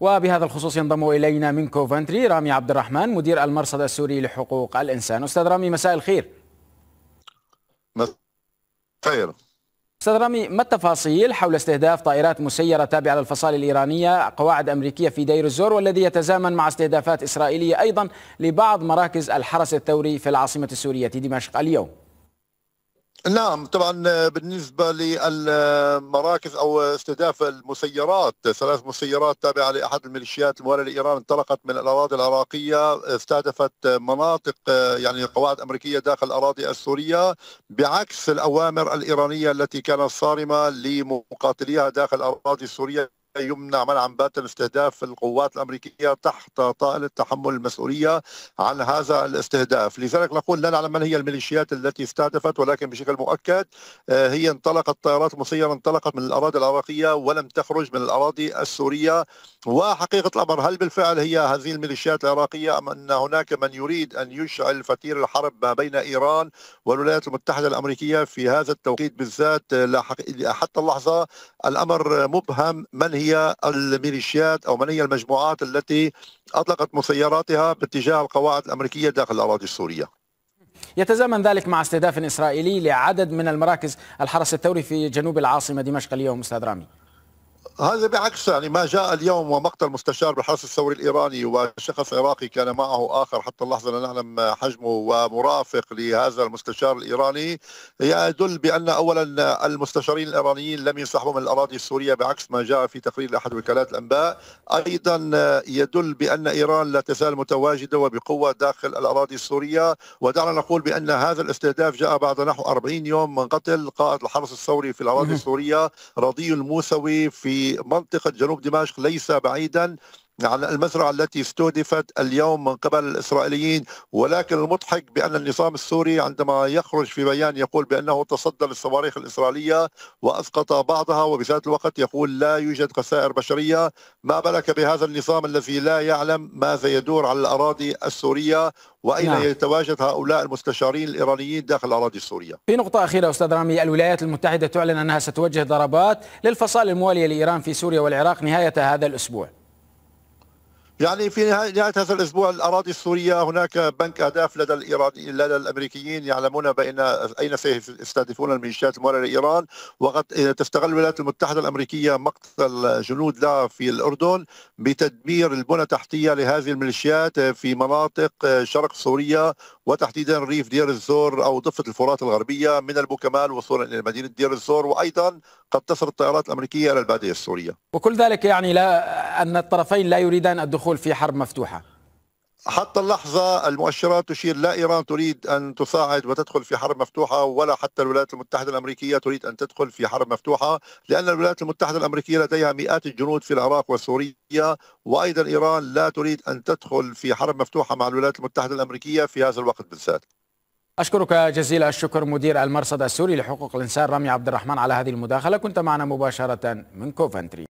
وبهذا الخصوص ينضم إلينا من كوفنتري رامي عبد الرحمن مدير المرصد السوري لحقوق الإنسان أستاذ رامي مساء الخير خير استاذ رامي ما التفاصيل حول استهداف طائرات مسيره تابعه للفصائل الايرانيه قواعد امريكيه في دير الزور والذي يتزامن مع استهدافات اسرائيليه ايضا لبعض مراكز الحرس الثوري في العاصمه السوريه دمشق اليوم؟ نعم طبعا آه، بالنسبه للمراكز او استهداف المسيرات ثلاث مسيرات تابعه لاحد الميليشيات المواليه لايران انطلقت من الاراضي العراقيه استهدفت مناطق آه، يعني قواعد امريكيه داخل الاراضي السوريه بعكس الاوامر الايرانيه التي كانت صارمه لمقاتليها داخل الاراضي السوريه يمنع منعا باتا استهداف القوات الامريكيه تحت طائله تحمل المسؤوليه عن هذا الاستهداف، لذلك نقول لا نعلم من هي الميليشيات التي استهدفت ولكن بشكل مؤكد آه، هي انطلقت طائرات مسيره انطلقت من الاراضي العراقيه ولم تخرج من الاراضي السوريه وحقيقه الامر هل بالفعل هي هذه الميليشيات العراقيه ام ان هناك من يريد ان يشعل فتير الحرب ما بين ايران والولايات المتحده الامريكيه في هذا التوقيت بالذات حتى اللحظه الامر مبهم من هي هي الميليشيات أو من هي المجموعات التي أطلقت مسيراتها باتجاه القواعد الأمريكية داخل الأراضي السورية يتزامن ذلك مع استهداف إسرائيلي لعدد من المراكز الحرس الثوري في جنوب العاصمة دمشق اليوم أستاذ رامي هذا بعكس يعني ما جاء اليوم ومقتل مستشار بالحرس الثوري الايراني وشخص عراقي كان معه اخر حتى اللحظه لا نعلم حجمه ومرافق لهذا المستشار الايراني يدل بان اولا المستشارين الايرانيين لم ينسحبوا من الاراضي السوريه بعكس ما جاء في تقرير لاحد وكالات الانباء، ايضا يدل بان ايران لا تزال متواجده وبقوه داخل الاراضي السوريه ودعنا نقول بان هذا الاستهداف جاء بعد نحو 40 يوم من قتل قائد الحرس الثوري في الاراضي السوريه رضي الموسوي في في منطقة جنوب دمشق ليس بعيدا على المزرعة التي استهدفت اليوم من قبل الإسرائيليين ولكن المضحك بأن النظام السوري عندما يخرج في بيان يقول بأنه تصدى للصواريخ الإسرائيلية وأسقط بعضها وبذات الوقت يقول لا يوجد خسائر بشرية ما بالك بهذا النظام الذي لا يعلم ماذا يدور على الأراضي السورية واين نعم. يتواجد هؤلاء المستشارين الايرانيين داخل الاراضي السوريه. في نقطه اخيره استاذ رامي، الولايات المتحده تعلن انها ستوجه ضربات للفصائل المواليه لايران في سوريا والعراق نهايه هذا الاسبوع. يعني في نهايه هذا الاسبوع الاراضي السوريه هناك بنك اهداف لدى الايرانيين لدى الامريكيين يعلمون بان اين سيستهدفون الميليشيات المواليه لايران وقد تستغل الولايات المتحده الامريكيه مقتل جنود لها في الاردن بتدمير البنى التحتيه لهذه الميليشيات في مناطق شرق سوريا وتحديدا ريف دير الزور او ضفه الفرات الغربيه من البوكمال وصولا الى مدينه دير الزور وايضا قد تصل الطائرات الامريكيه الى الباديه السوريه. وكل ذلك يعني لا ان الطرفين لا يريدان الدخول تدخل في حرب مفتوحه حتى اللحظة المؤشرات تشير لا إيران تريد أن تساعد وتدخل في حرب مفتوحة ولا حتى الولايات المتحدة الأمريكية تريد أن تدخل في حرب مفتوحة لأن الولايات المتحدة الأمريكية لديها مئات الجنود في العراق وسوريا وأيضا إيران لا تريد أن تدخل في حرب مفتوحة مع الولايات المتحدة الأمريكية في هذا الوقت بالذات أشكرك جزيل الشكر مدير المرصد السوري لحقوق الإنسان رامي عبد الرحمن على هذه المداخلة كنت معنا مباشرة من كوفنتري